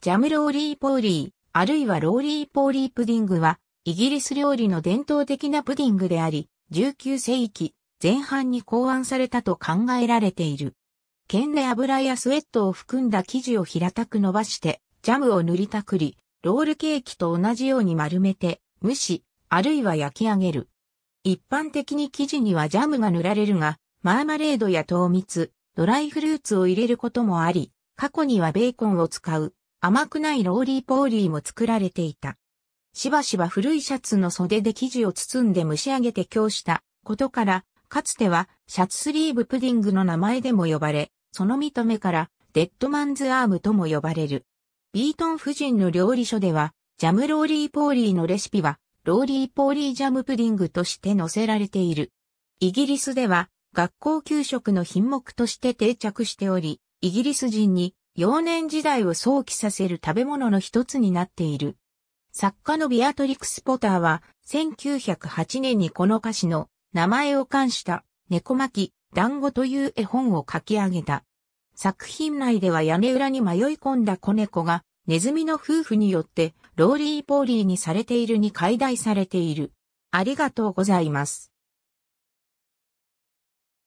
ジャムローリーポーリー、あるいはローリーポーリープディングは、イギリス料理の伝統的なプディングであり、19世紀前半に考案されたと考えられている。剣で油やスウェットを含んだ生地を平たく伸ばして、ジャムを塗りたくり、ロールケーキと同じように丸めて、蒸し、あるいは焼き上げる。一般的に生地にはジャムが塗られるが、マーマレードや糖蜜、ドライフルーツを入れることもあり、過去にはベーコンを使う甘くないローリーポーリーも作られていた。しばしば古いシャツの袖で生地を包んで蒸し上げて供したことから、かつてはシャツスリーブプディングの名前でも呼ばれ、その見た目からデッドマンズアームとも呼ばれる。ビートン夫人の料理書では、ジャムローリーポーリーのレシピは、ローリーポーリージャムプディングとして載せられている。イギリスでは、学校給食の品目として定着しており、イギリス人に幼年時代を想起させる食べ物の一つになっている。作家のビアトリクス・ポターは、1908年にこの歌詞の名前を冠した猫巻団子という絵本を書き上げた。作品内では屋根裏に迷い込んだ子猫がネズミの夫婦によってローリーポーリーにされているに解体されている。ありがとうございます。